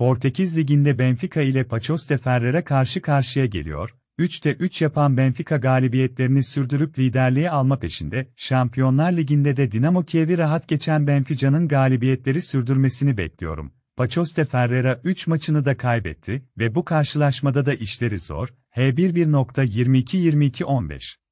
Portekiz Ligi'nde Benfica ile Paços de Ferrer'e karşı karşıya geliyor, 3'te 3 yapan Benfica galibiyetlerini sürdürüp liderliği alma peşinde, Şampiyonlar Ligi'nde de Dinamo Kiev'i rahat geçen Benfica'nın galibiyetleri sürdürmesini bekliyorum. Paços de Ferreira 3 maçını da kaybetti ve bu karşılaşmada da işleri zor, H11.22-22-15.